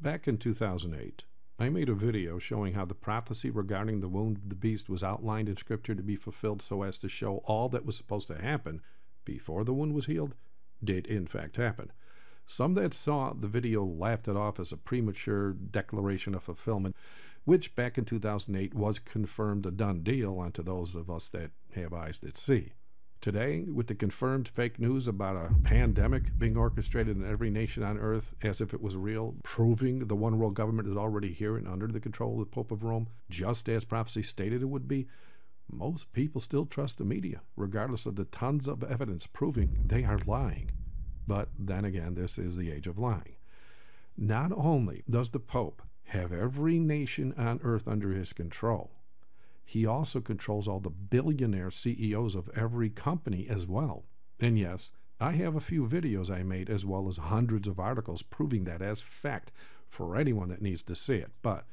Back in 2008, I made a video showing how the prophecy regarding the wound of the beast was outlined in Scripture to be fulfilled so as to show all that was supposed to happen before the wound was healed did in fact happen. Some that saw the video laughed it off as a premature declaration of fulfillment, which back in 2008 was confirmed a done deal unto those of us that have eyes that see. Today, with the confirmed fake news about a pandemic being orchestrated in every nation on earth as if it was real, proving the one world government is already here and under the control of the Pope of Rome, just as prophecy stated it would be, most people still trust the media, regardless of the tons of evidence proving they are lying. But then again, this is the age of lying. Not only does the Pope have every nation on earth under his control, he also controls all the billionaire CEOs of every company as well. And yes, I have a few videos I made as well as hundreds of articles proving that as fact for anyone that needs to see it. But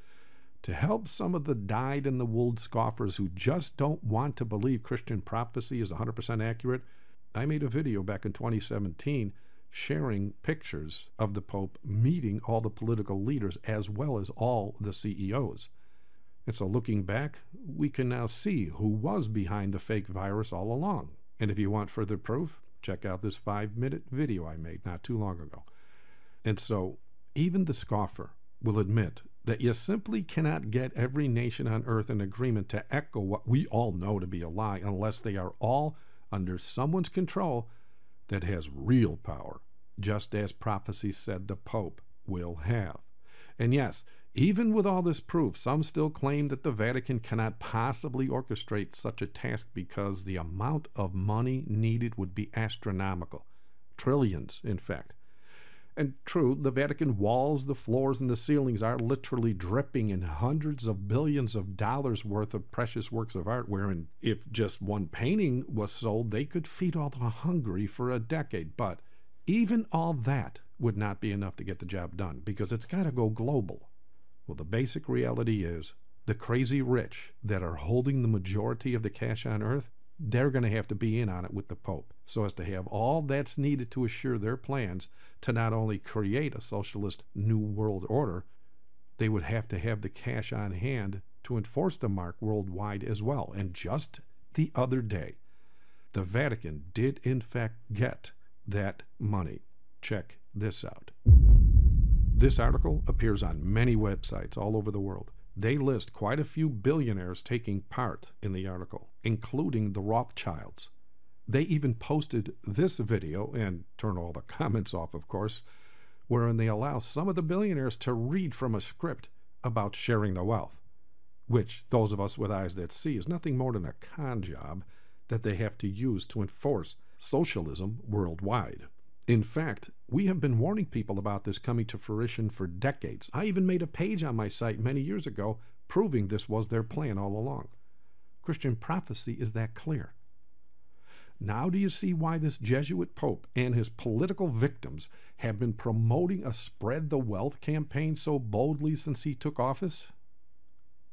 to help some of the dyed in the wool scoffers who just don't want to believe Christian prophecy is 100% accurate, I made a video back in 2017 sharing pictures of the Pope meeting all the political leaders as well as all the CEOs. And so, looking back, we can now see who was behind the fake virus all along. And if you want further proof, check out this five minute video I made not too long ago. And so, even the scoffer will admit that you simply cannot get every nation on earth in agreement to echo what we all know to be a lie unless they are all under someone's control that has real power, just as prophecy said the Pope will have. And yes, even with all this proof, some still claim that the Vatican cannot possibly orchestrate such a task because the amount of money needed would be astronomical. Trillions, in fact. And true, the Vatican walls, the floors, and the ceilings are literally dripping in hundreds of billions of dollars worth of precious works of art, wherein if just one painting was sold, they could feed all the hungry for a decade. But even all that would not be enough to get the job done because it's got to go global. Well, the basic reality is the crazy rich that are holding the majority of the cash on earth, they're going to have to be in on it with the Pope so as to have all that's needed to assure their plans to not only create a socialist New World Order, they would have to have the cash on hand to enforce the mark worldwide as well. And just the other day, the Vatican did in fact get that money. Check this out. This article appears on many websites all over the world. They list quite a few billionaires taking part in the article, including the Rothschilds. They even posted this video, and turn all the comments off, of course, wherein they allow some of the billionaires to read from a script about sharing the wealth, which those of us with eyes that see is nothing more than a con job that they have to use to enforce socialism worldwide. In fact, we have been warning people about this coming to fruition for decades. I even made a page on my site many years ago proving this was their plan all along. Christian prophecy is that clear. Now, do you see why this Jesuit Pope and his political victims have been promoting a spread the wealth campaign so boldly since he took office?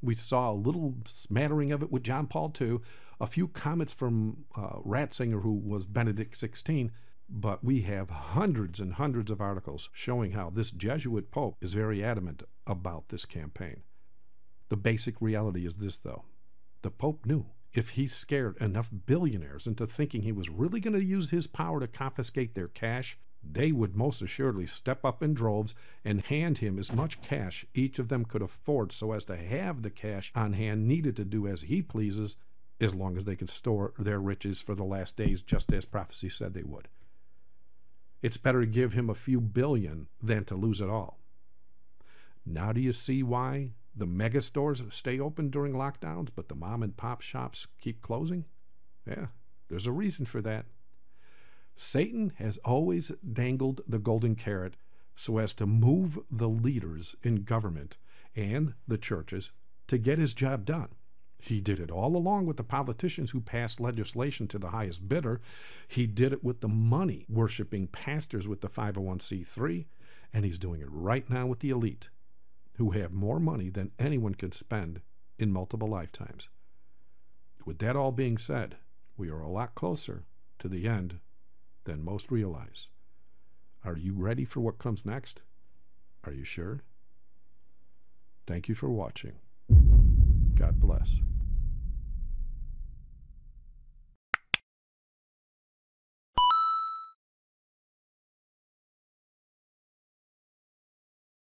We saw a little smattering of it with John Paul II, a few comments from uh, Ratzinger, who was Benedict XVI, but we have hundreds and hundreds of articles showing how this Jesuit Pope is very adamant about this campaign. The basic reality is this, though the Pope knew if he scared enough billionaires into thinking he was really going to use his power to confiscate their cash, they would most assuredly step up in droves and hand him as much cash each of them could afford so as to have the cash on hand needed to do as he pleases as long as they could store their riches for the last days just as prophecy said they would. It's better to give him a few billion than to lose it all. Now, do you see why the mega stores stay open during lockdowns, but the mom and pop shops keep closing? Yeah, there's a reason for that. Satan has always dangled the golden carrot so as to move the leaders in government and the churches to get his job done. He did it all along with the politicians who passed legislation to the highest bidder. He did it with the money, worshiping pastors with the 501c3. And he's doing it right now with the elite, who have more money than anyone can spend in multiple lifetimes. With that all being said, we are a lot closer to the end than most realize. Are you ready for what comes next? Are you sure? Thank you for watching. God bless.